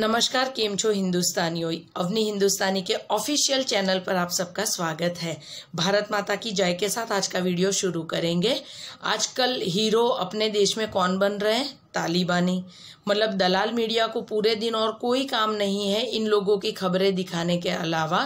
नमस्कार केम छो हिंदुस्तानियों अवनी हिंदुस्तानी के ऑफिशियल चैनल पर आप सबका स्वागत है भारत माता की जय के साथ आज का वीडियो शुरू करेंगे आजकल हीरो अपने देश में कौन बन रहे हैं तालिबानी मतलब दलाल मीडिया को पूरे दिन और कोई काम नहीं है इन लोगों की खबरें दिखाने के अलावा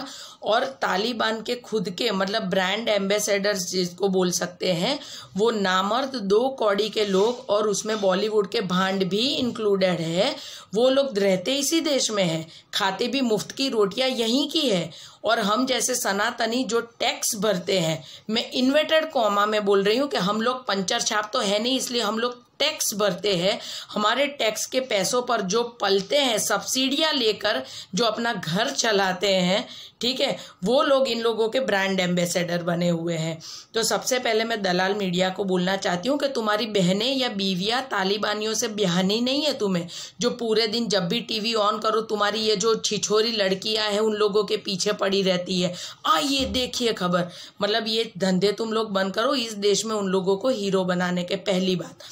और तालिबान के खुद के मतलब ब्रांड एम्बेसडर्स जिसको बोल सकते हैं वो नामर्द दो कौड़ी के लोग और उसमें बॉलीवुड के भांड भी इंक्लूडेड है वो लोग रहते इसी देश में हैं खाते भी मुफ्त की रोटियां यहीं की है और हम जैसे सनातनी जो टैक्स भरते हैं मैं इन्वेटेड कॉमा में बोल रही हूँ कि हम लोग पंचर छाप तो है नहीं इसलिए हम लोग टैक्स भरते हैं हमारे टैक्स के पैसों पर जो पलते हैं सब्सिडियाँ लेकर जो अपना घर चलाते हैं ठीक है वो लोग इन लोगों के ब्रांड एम्बेसडर बने हुए हैं तो सबसे पहले मैं दलाल मीडिया को बोलना चाहती हूँ कि तुम्हारी बहनें या बीवियाँ तालिबानियों से बिहानी नहीं है तुम्हें जो पूरे दिन जब भी टीवी ऑन करो तुम्हारी ये जो छिछोरी लड़कियाँ हैं उन लोगों के पीछे पड़ी रहती है आ ये देखिए खबर मतलब ये धंधे तुम लोग बंद करो इस देश में उन लोगों को हीरो बनाने के पहली बात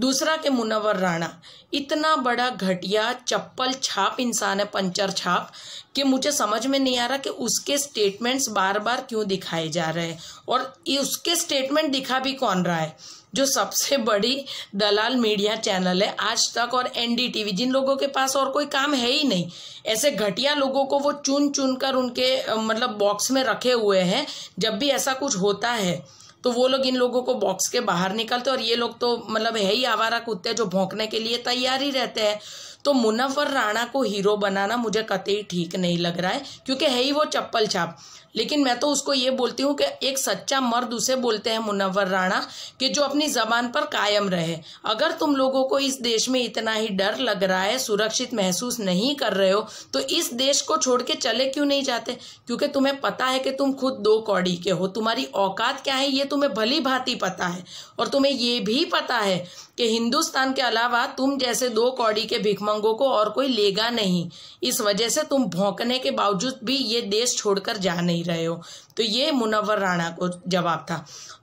दूसरा के मुनवर राणा इतना बड़ा घटिया चप्पल छाप इंसान है पंचर छाप कि मुझे समझ में नहीं आ रहा कि उसके स्टेटमेंट्स बार बार क्यों दिखाए जा रहे हैं और उसके स्टेटमेंट दिखा भी कौन रहा है जो सबसे बड़ी दलाल मीडिया चैनल है आज तक और एनडीटीवी जिन लोगों के पास और कोई काम है ही नहीं ऐसे घटिया लोगों को वो चुन चुन कर उनके मतलब बॉक्स में रखे हुए हैं जब भी ऐसा कुछ होता है तो वो लोग इन लोगों को बॉक्स के बाहर निकालते और ये लोग तो मतलब है ही आवारा कुत्ते जो भोंकने के लिए तैयार ही रहते हैं तो मुनफ़र राणा को हीरो बनाना मुझे कतई ठीक नहीं लग रहा है क्योंकि है ही वो चप्पल छाप लेकिन मैं तो उसको ये बोलती हूँ कि एक सच्चा मर्द उसे बोलते हैं मुनवर राणा कि जो अपनी ज़बान पर कायम रहे अगर तुम लोगों को इस देश में इतना ही डर लग रहा है सुरक्षित महसूस नहीं कर रहे हो तो इस देश को छोड़ के चले क्यों नहीं जाते क्योंकि तुम्हें पता है कि तुम खुद दो कौड़ी के हो तुम्हारी औकात क्या है ये तुम्हें भली भांति पता है और तुम्हें ये भी पता है कि हिंदुस्तान के अलावा तुम जैसे दो कौड़ी के भिखमंगों को और कोई लेगा नहीं इस वजह से तुम भौंकने के बावजूद भी ये देश छोड़कर जा नहीं रहे हो तो ये मुनवर राणा को जवाब था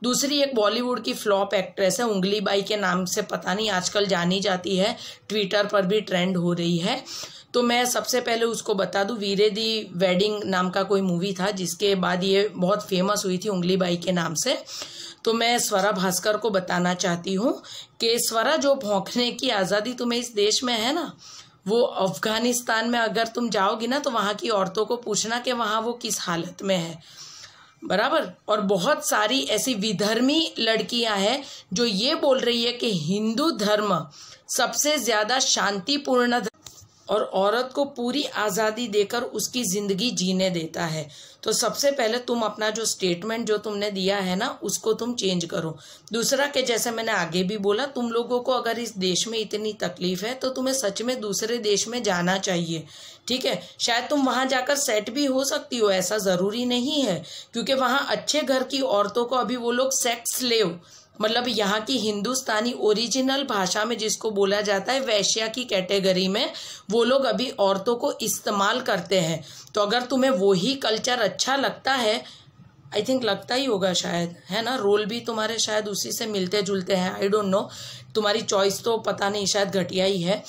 दूसरी एक बॉलीवुड की फ्लॉप एक्ट्रेस है उंगली बाई के नाम से पता नहीं आजकल जानी जाती है ट्विटर पर भी ट्रेंड हो रही है तो मैं सबसे पहले उसको बता दूं वीरे दी वेडिंग नाम का कोई मूवी था जिसके बाद ये बहुत फेमस हुई थी उंगली बाई के नाम से तो मैं स्वरा भास्कर को बताना चाहती हूँ कि स्वरा जो भौंकने की आज़ादी तुम्हें इस देश में है ना वो अफगानिस्तान में अगर तुम जाओगी ना तो वहाँ की औरतों को पूछना कि वहाँ वो किस हालत में है बराबर और बहुत सारी ऐसी विधर्मी लड़कियां हैं जो ये बोल रही है कि हिंदू धर्म सबसे ज़्यादा शांतिपूर्ण और औरत को पूरी आज़ादी देकर उसकी ज़िंदगी जीने देता है तो सबसे पहले तुम अपना जो स्टेटमेंट जो तुमने दिया है ना उसको तुम चेंज करो दूसरा के जैसे मैंने आगे भी बोला तुम लोगों को अगर इस देश में इतनी तकलीफ है तो तुम्हें सच में दूसरे देश में जाना चाहिए ठीक है शायद तुम वहां जाकर सेट भी हो सकती हो ऐसा ज़रूरी नहीं है क्योंकि वहां अच्छे घर की औरतों को अभी वो लोग सेक्स लेव मतलब यहाँ की हिंदुस्तानी ओरिजिनल भाषा में जिसको बोला जाता है वैश्या की कैटेगरी में वो लोग अभी औरतों को इस्तेमाल करते हैं तो अगर तुम्हें वही कल्चर अच्छा लगता है आई थिंक लगता ही होगा शायद है ना रोल भी तुम्हारे शायद उसी से मिलते जुलते हैं आई डोंट नो तुम्हारी चॉइस तो पता नहीं शायद घटिया ही है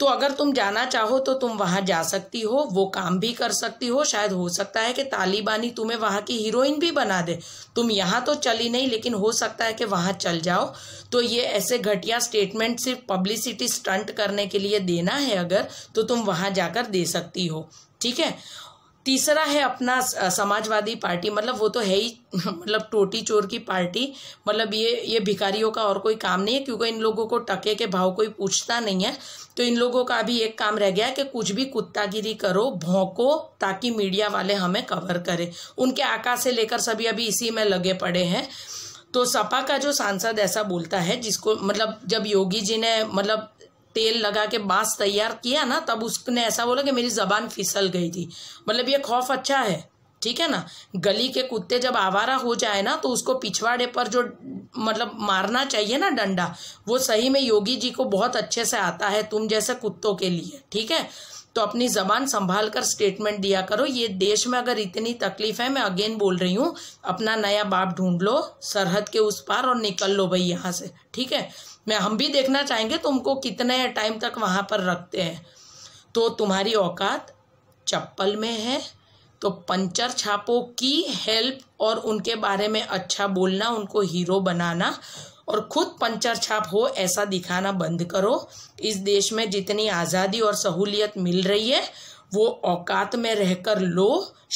तो अगर तुम जाना चाहो तो तुम वहां जा सकती हो वो काम भी कर सकती हो शायद हो सकता है कि तालिबानी तुम्हें वहां की हीरोइन भी बना दे तुम यहां तो चली नहीं लेकिन हो सकता है कि वहां चल जाओ तो ये ऐसे घटिया स्टेटमेंट सिर्फ पब्लिसिटी स्टंट करने के लिए देना है अगर तो तुम वहां जाकर दे सकती हो ठीक है तीसरा है अपना समाजवादी पार्टी मतलब वो तो है ही मतलब टोटी चोर की पार्टी मतलब ये ये भिखारियों का और कोई काम नहीं है क्योंकि इन लोगों को टके के भाव कोई पूछता नहीं है तो इन लोगों का अभी एक काम रह गया है कि कुछ भी कुत्तागिरी करो भौंको ताकि मीडिया वाले हमें कवर करें उनके आकाश से लेकर सभी अभी इसी में लगे पड़े हैं तो सपा का जो सांसद ऐसा बोलता है जिसको मतलब जब योगी जी ने मतलब तेल लगा के बांस तैयार किया ना तब उसने ऐसा बोला कि मेरी ज़बान फिसल गई थी मतलब ये खौफ अच्छा है ठीक है ना गली के कुत्ते जब आवारा हो जाए ना तो उसको पिछवाड़े पर जो मतलब मारना चाहिए ना डंडा वो सही में योगी जी को बहुत अच्छे से आता है तुम जैसे कुत्तों के लिए ठीक है तो अपनी ज़बान संभाल कर स्टेटमेंट दिया करो ये देश में अगर इतनी तकलीफ है मैं अगेन बोल रही हूँ अपना नया बाप ढूंढ लो सरहद के उस पार और निकल लो भाई यहाँ से ठीक है मैं हम भी देखना चाहेंगे तुमको तो कितने टाइम तक वहाँ पर रखते हैं तो तुम्हारी औकात चप्पल में है तो पंचर छापों की हेल्प और उनके बारे में अच्छा बोलना उनको हीरो बनाना और खुद पंचर छाप हो ऐसा दिखाना बंद करो इस देश में जितनी आज़ादी और सहूलियत मिल रही है वो औकात में रहकर लो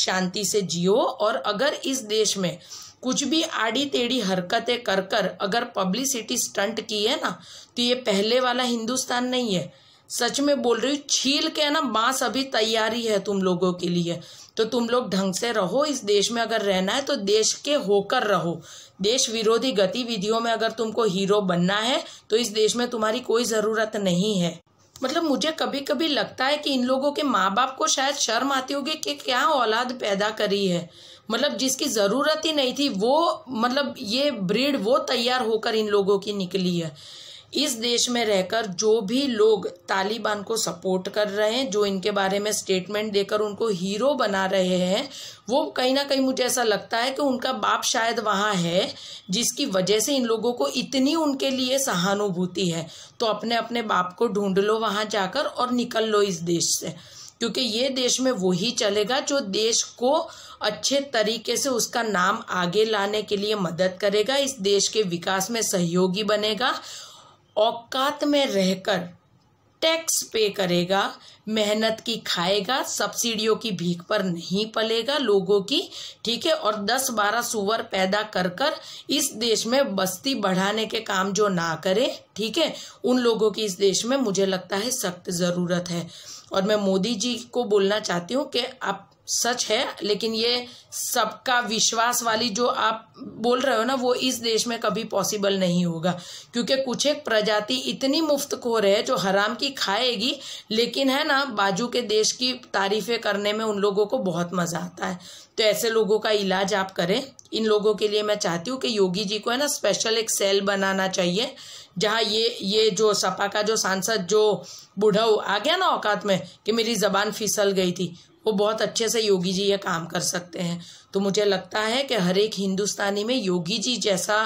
शांति से जियो और अगर इस देश में कुछ भी आड़ी टेढ़ी हरकतें कर कर अगर पब्लिसिटी स्टंट की है ना तो ये पहले वाला हिंदुस्तान नहीं है सच में बोल रही हूँ छील के ना बांस अभी तैयारी है तुम लोगों के लिए तो तुम लोग ढंग से रहो इस देश में अगर रहना है तो देश के होकर रहो देश विरोधी गतिविधियों में अगर तुमको हीरो बनना है तो इस देश में तुम्हारी कोई ज़रूरत नहीं है मतलब मुझे कभी कभी लगता है कि इन लोगों के माँ बाप को शायद शर्म आती होगी कि क्या औलाद पैदा करी है मतलब जिसकी ज़रूरत ही नहीं थी वो मतलब ये ब्रीड वो तैयार होकर इन लोगों की निकली है इस देश में रहकर जो भी लोग तालिबान को सपोर्ट कर रहे हैं जो इनके बारे में स्टेटमेंट देकर उनको हीरो बना रहे हैं वो कहीं ना कहीं मुझे ऐसा लगता है कि उनका बाप शायद वहाँ है जिसकी वजह से इन लोगों को इतनी उनके लिए सहानुभूति है तो अपने अपने बाप को ढूंढ लो वहाँ जाकर और निकल लो इस देश से क्योंकि ये देश में वही चलेगा जो देश को अच्छे तरीके से उसका नाम आगे लाने के लिए मदद करेगा इस देश के विकास में सहयोगी बनेगा औकात में रहकर टैक्स पे करेगा मेहनत की खाएगा सब्सिडियों की भीख पर नहीं पलेगा लोगों की ठीक है और 10-12 सुअर पैदा कर कर इस देश में बस्ती बढ़ाने के काम जो ना करे ठीक है उन लोगों की इस देश में मुझे लगता है सख्त ज़रूरत है और मैं मोदी जी को बोलना चाहती हूँ कि आप सच है लेकिन ये सबका विश्वास वाली जो आप बोल रहे हो ना वो इस देश में कभी पॉसिबल नहीं होगा क्योंकि कुछ एक प्रजाति इतनी मुफ्त रहे है जो हराम की खाएगी लेकिन है ना बाजू के देश की तारीफें करने में उन लोगों को बहुत मज़ा आता है तो ऐसे लोगों का इलाज आप करें इन लोगों के लिए मैं चाहती हूँ कि योगी जी को है ना स्पेशल एक सेल बनाना चाहिए जहाँ ये ये जो सपा का जो सांसद जो बुढ़ऊ आ गया ना औकात में कि मेरी जबान फिसल गई थी वो बहुत अच्छे से योगी जी ये काम कर सकते हैं तो मुझे लगता है कि हर एक हिंदुस्तानी में योगी जी जैसा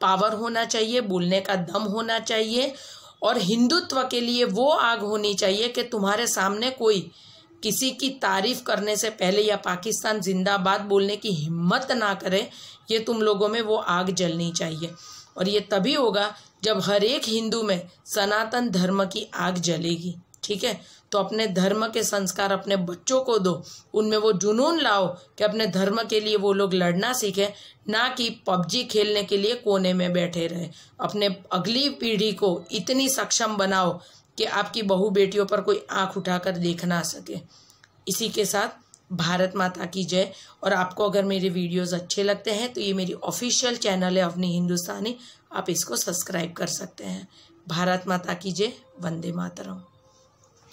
पावर होना चाहिए बोलने का दम होना चाहिए और हिंदुत्व के लिए वो आग होनी चाहिए कि तुम्हारे सामने कोई किसी की तारीफ करने से पहले या पाकिस्तान जिंदाबाद बोलने की हिम्मत ना करे ये तुम लोगों में वो आग जलनी चाहिए और ये तभी होगा जब हर एक हिंदू में सनातन धर्म की आग जलेगी ठीक है तो अपने धर्म के संस्कार अपने बच्चों को दो उनमें वो जुनून लाओ कि अपने धर्म के लिए वो लोग लड़ना सीखें ना कि पबजी खेलने के लिए कोने में बैठे रहे अपने अगली पीढ़ी को इतनी सक्षम बनाओ कि आपकी बहू बेटियों पर कोई आंख उठाकर देख ना सके इसी के साथ भारत माता की जय और आपको अगर मेरे वीडियोस अच्छे लगते हैं तो ये मेरी ऑफिशियल चैनल है अपनी हिंदुस्तानी आप इसको सब्सक्राइब कर सकते हैं भारत माता की जय वंदे मातरम